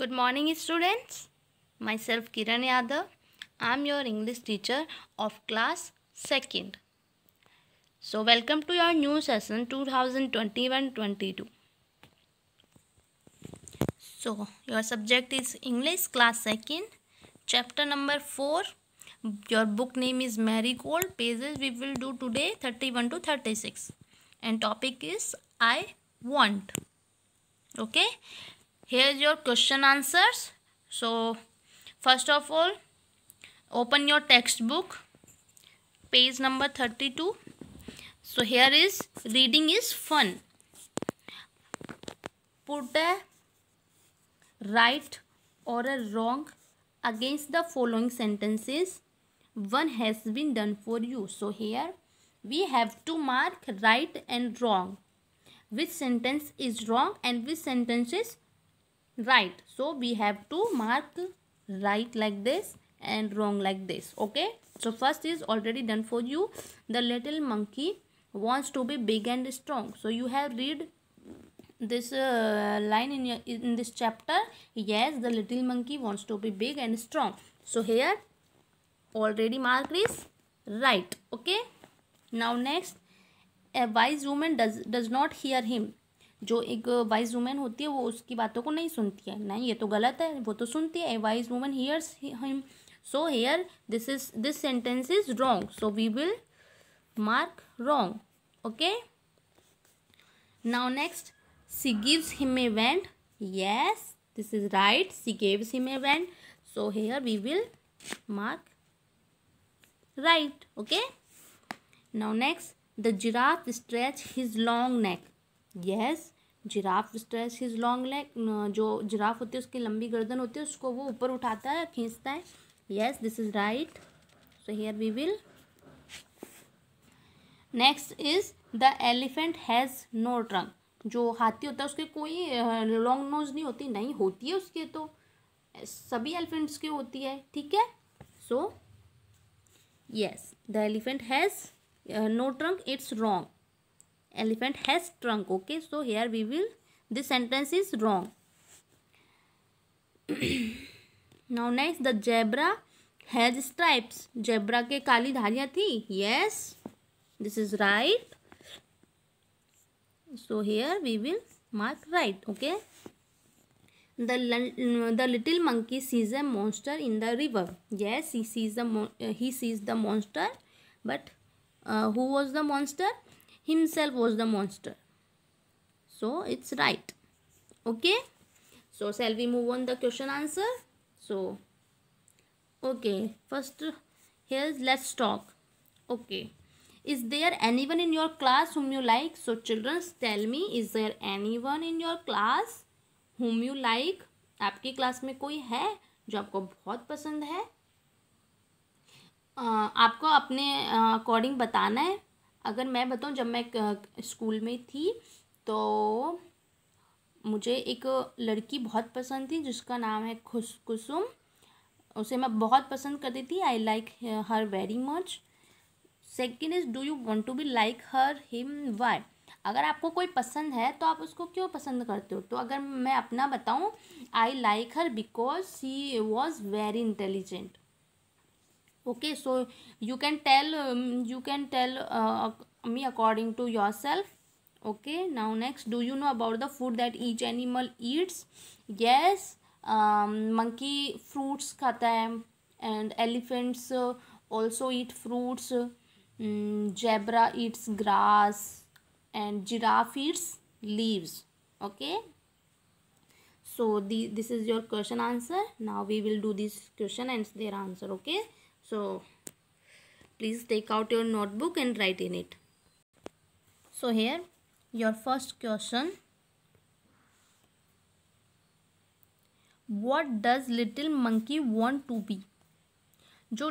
Good morning students. Myself Kiran Yadav. I am your English teacher of class 2nd. So welcome to your new session 2021-22. So your subject is English class 2nd. Chapter number 4. Your book name is Marigold. Pages we will do today 31 to 36. And topic is I want. Okay here's your question answers so first of all open your textbook page number 32 so here is reading is fun put a right or a wrong against the following sentences one has been done for you so here we have to mark right and wrong which sentence is wrong and which sentence is right so we have to mark right like this and wrong like this okay so first is already done for you the little monkey wants to be big and strong so you have read this uh, line in your, in this chapter yes the little monkey wants to be big and strong so here already mark is right okay now next a wise woman does does not hear him जो एक wise women होती है वो उसकी बातों को नहीं सुनती है नहीं ये तो गलत है वो तो सुनती है wise women hears him so here this is this sentence is wrong so we will mark wrong okay now next she gives him a went yes this is right she gives him a went so here we will mark right okay now next the giraffe stretch his long neck yes giraffe stress his long leg जो जिराफ होती है उसकी लंबी गर्दन होती है उसको वो ऊपर उठाता है खींचता है yes this is right so here we will next is the elephant has no trunk जो हाथी होता है उसके कोई लॉन्ग नोज नहीं होती नहीं होती है उसके तो सभी एलिफेंट्स की होती है ठीक है so yes the elephant has no trunk it's wrong elephant has trunk okay so here we will this sentence is wrong now next the zebra has stripes zebra के काली धारियां थी yes this is right so here we will mark right okay the the little monkey sees a monster in the river yes he sees the he sees the monster but who was the monster himself was the monster so it's right okay so shall we move on the question answer so okay first here let's talk okay is there anyone in your class whom you like so children tell me is there anyone in your class whom you like आपकी class में कोई है जो आपको बहुत पसंद है आ, आपको अपने अकॉर्डिंग बताना है अगर मैं बताऊँ जब मैं स्कूल में थी तो मुझे एक लड़की बहुत पसंद थी जिसका नाम है खुश कुसुम उसे मैं बहुत पसंद करती थी I like her very much second is do you want to be like her him why अगर आपको कोई पसंद है तो आप उसको क्यों पसंद करते हो तो अगर मैं अपना बताऊँ I like her because she was very intelligent okay so you can tell um, you can tell uh, me according to yourself okay now next do you know about the food that each animal eats yes um, monkey fruits khata hai and elephants uh, also eat fruits um, zebra eats grass and giraffe eats leaves okay so the, this is your question answer now we will do this question and their answer okay So please take out your notebook and write in it. So here your first question. What does little monkey want to be? जो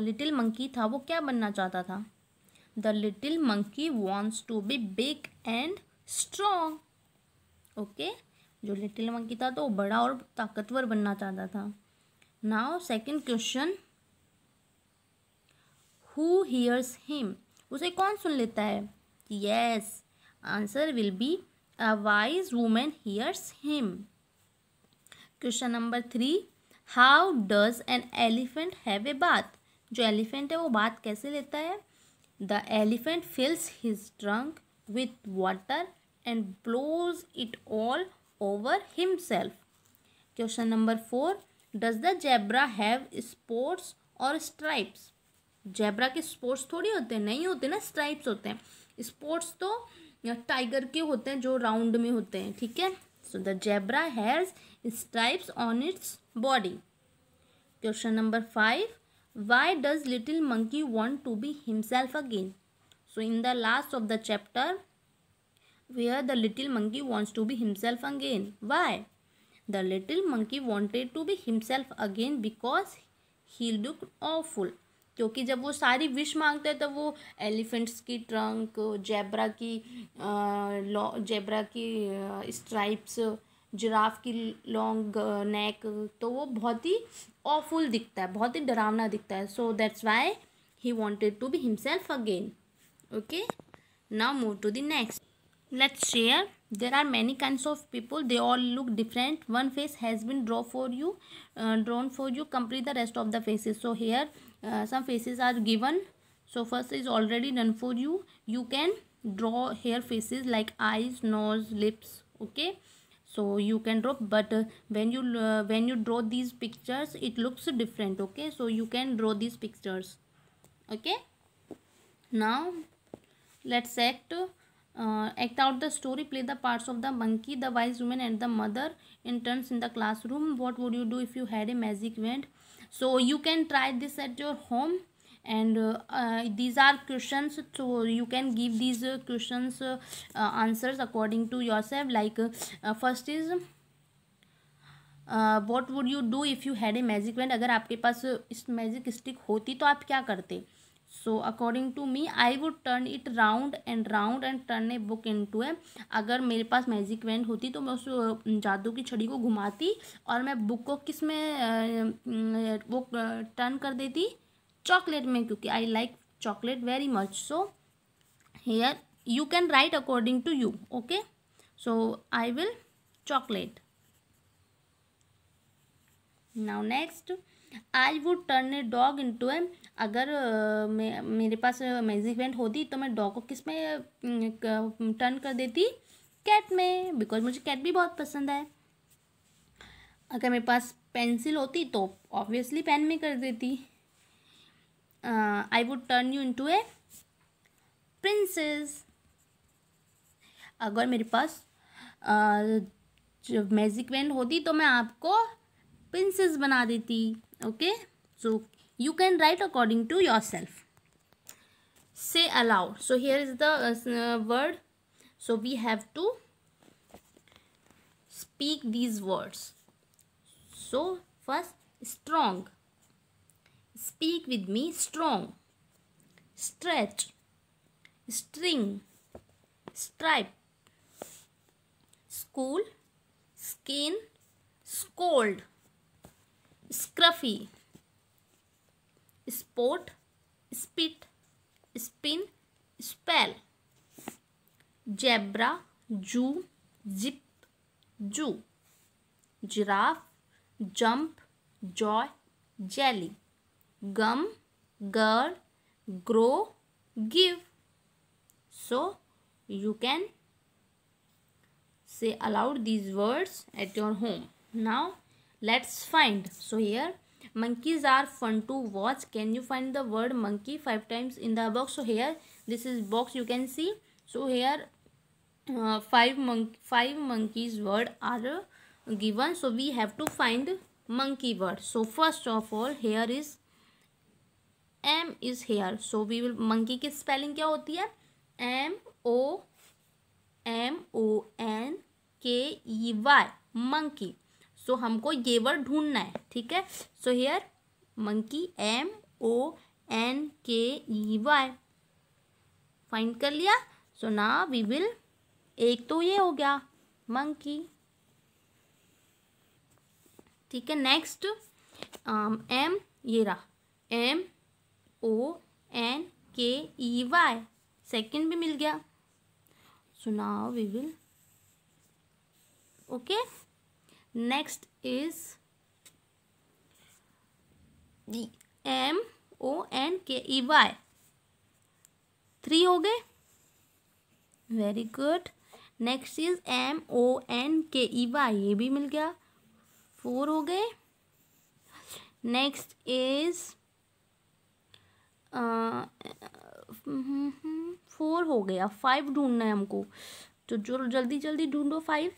little monkey था वो क्या बनना चाहता था the little monkey wants to be big and strong okay जो little monkey था तो वो बड़ा और ताकतवर बनना चाहता था now second question who hears him उसे कौन सुन लेता है yes answer will be a wise women hears him question number three how does an elephant have a bath जो एलिफेंट है वो बात कैसे लेता है the elephant fills his trunk with water and blows it all over himself question number four does the zebra have spots और stripes zebra के spots थोड़ी होते हैं नहीं होते ना स्ट्राइप्स होते हैं स्पोर्ट्स तो टाइगर के होते हैं जो राउंड में होते हैं ठीक है so the zebra has stripes on its body question number five why does little monkey want to be himself again so in the last of the chapter we are the little monkey wants to be himself again why the little monkey wanted to be himself again because he look awful क्योंकि जब वो सारी wish मांगते हैं तो वो elephants की trunk zebra की लॉ जेब्रा की स्ट्राइप्स जिराफ की लॉन्ग नेक तो वो बहुत ही ऑफुल दिखता है बहुत ही डरावना दिखता है so that's why he wanted to be himself again okay now move to the next let's share there are many kind of people they all look different one face has been drawn for you drawn for you complete the rest of the faces so here Uh, some faces are given so first is already done for you you can draw hair, faces like eyes nose lips okay so you can draw but uh, when you uh, when you draw these pictures it looks different okay so you can draw these pictures okay now let's act uh, act out the story play the parts of the monkey the wise woman and the mother in turns in the classroom what would you do if you had a magic wand so you can try this at your home and uh, uh, these are questions so you can give these uh, questions uh, uh, answers according to yourself like uh, uh, first is what would you do if you had a magic wand अगर आपके पास इस magic stick होती तो आप क्या करते so according to me I would turn it round and round and turn a book into a अगर मेरे पास मैजिक वैंड होती तो मैं उस जादू की छड़ी को घुमाती और मैं बुक को किस में वो टर्न कर देती चॉकलेट में क्योंकि I like chocolate very much so here you can write according to you okay so I will chocolate now next I would turn a dog into a अगर मेरे पास मैजिक मेजरमेंट होती तो मैं dog को किस में turn कर देती कैट में बिकॉज मुझे कैट भी बहुत पसंद है अगर मेरे पास पेंसिल होती तो ऑब्वियसली पेन में कर देती I would turn you into a princess अगर मेरे पास मैजिक बैंड होती तो मैं आपको प्रिंसेस बना देती okay so you can write according to yourself say aloud so here is the uh, uh, word so we have to speak these words so first strong speak with me strong stretch string stripe school skin scold scruffy sport spit spin spell zebra zoo zip zoo giraffe jump joy jelly gum girl grow give so you can say aloud these words at your home now let's find so here monkeys are fun to watch can you find the word monkey five times in the box so here this is box you can see so here uh, five monk five monkeys word are given so we have to find monkey word so first of all here is M is here so we will monkey की spelling क्या होती है M O M O N K E Y monkey so so, हमको ये word ढूंढना है ठीक है so here monkey M O N K E Y find कर लिया सो ना वी विल एक तो ये हो गया मंकी ठीक है नेक्स्ट एम um, ये रहा M O N K E Y second भी मिल गया सो ना we will okay next is M O N K E Y three हो गए very good next is M O N K E Y ये भी मिल गया फोर हो गए नेक्स्ट इज फोर हो गया फाइव ढूंढना है हमको तो जो जल्दी जल्दी ढूंढो फाइव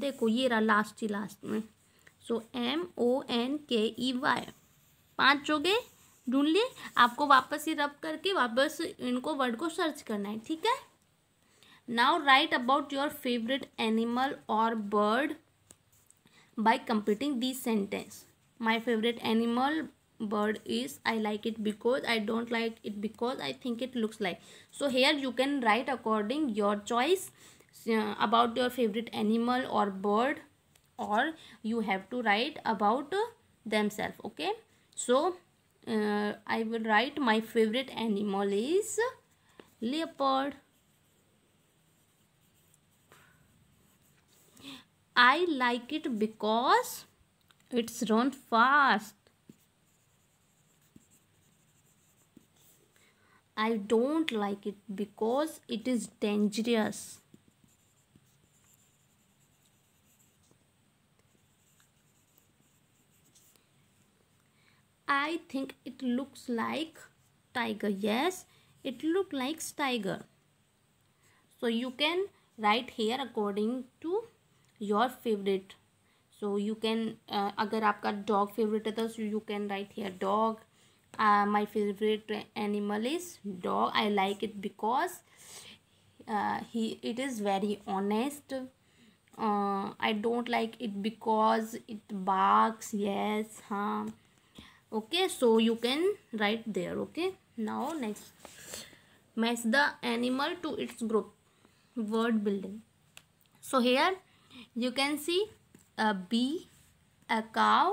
देखो ये रहा लास्ट ही लास्ट में सो M O N K E Y पाँच हो गए ढूंढ लिए आपको वापस ही रब करके वापस इनको वर्ड को सर्च करना है ठीक है now write about your favourite animal और bird by completing this sentence my favourite animal bird is I like it because I don't like it because I think it looks like so here you can write according your choice Uh, about your favorite animal or bird or you have to write about uh, themselves okay so uh, i will write my favorite animal is leopard i like it because it's run fast i don't like it because it is dangerous I think it looks like tiger. Yes, it look like tiger. So you can write here according to your favorite. So you can, uh, अगर आपका dog favorite है you can write here dog. Uh, my favorite animal is dog. I like it because uh, he it is very honest. Uh, I don't like it because it barks. Yes, huh? okay so you can write there okay now next match the animal to its group word building so here you can see a bee a cow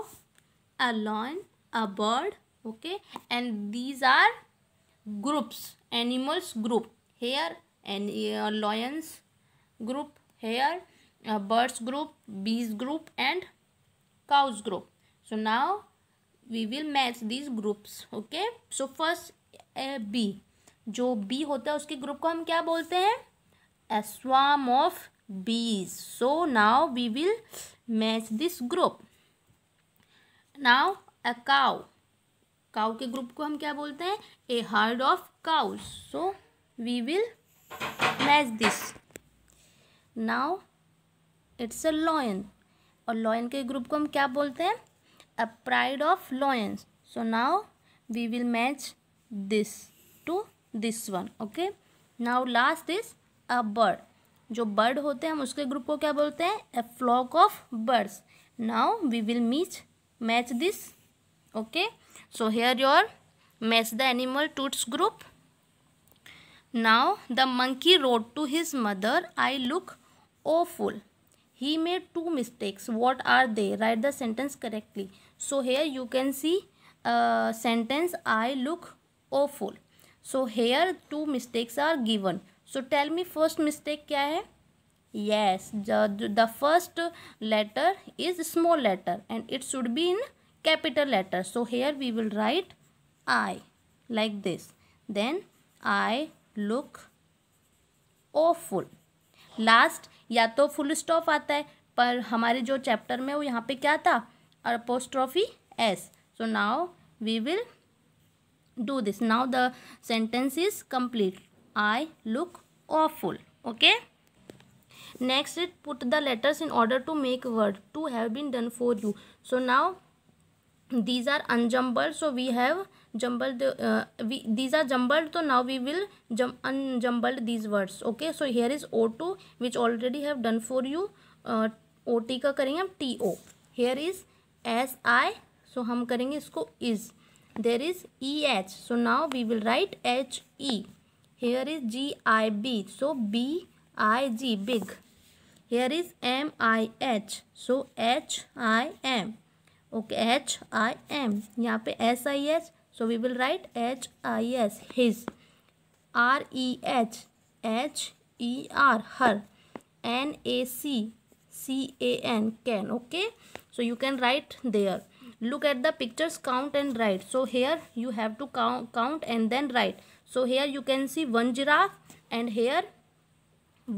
a lion a bird okay and these are groups animals group here and uh, lions group here uh, birds group bees group and cows group so now we will match this groups okay so first A B जो B होता है उसके group को हम क्या बोलते हैं ए swarm of bees so now we will match this group now a cow cow के ग्रुप को हम क्या बोलते हैं a herd of cows so we will match this now it's a lion और लॉयन के ग्रुप को हम क्या बोलते हैं a pride of lions so now we will match this to this one okay now last is a bird जो bird होते हैं हम उसके ग्रुप को क्या बोलते हैं a flock of birds now we will match match this okay so here your match the animal to its group now the monkey rode to his mother I look awful he made two mistakes what are they write the sentence correctly so here you can see sentence I look awful so here two mistakes are given so tell me first mistake क्या है yes the first letter is small letter and it should be in capital letter so here we will write I like this then I look awful last या तो full stop आता है पर हमारे जो chapter में वो यहाँ पे क्या था apostrophe s so now we will do this now the sentence is complete i look awful okay next it put the letters in order to make word to have been done for you so now these are unjumbled so we have jumbled uh, we these are jumbled so now we will jump unjumbled these words okay so here is o2 which already have done for you uh, ot ka karenge hum to here is S I so हम करेंगे इसको is there is E H so now we will write H E here is G I B so B I G big here is M I H so H I M okay H I M यहाँ पे S I H so we will write H I S his R E H H E R her N A C C A N can okay so you can write there look at the pictures count and write so here you have to count count and then write so here you can see one giraffe and here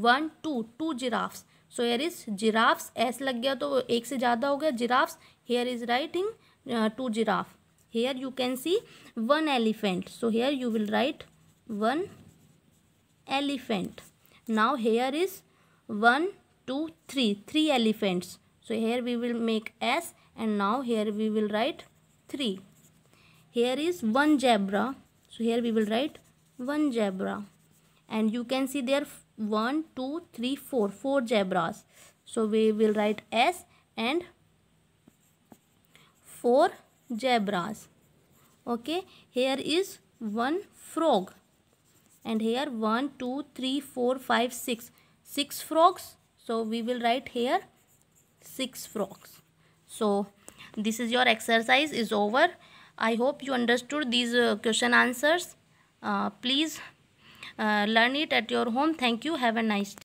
one two two giraffes so here is giraffes s lag gaya to ek se ज़्यादा हो giraffes here is writing uh, two giraffe here you can see one elephant so here you will write one elephant now here is one two three three elephants so here we will make S and now here we will write 3. Here is one zebra. So here we will write one zebra. And you can see there 1, 2, 3, 4. 4 zebras. So we will write S and 4 zebras. Okay. Here is one frog. And here 1, 2, 3, 4, 5, 6. 6 frogs. So we will write here six frogs so this is your exercise is over i hope you understood these uh, question answers uh, please uh, learn it at your home thank you have a nice day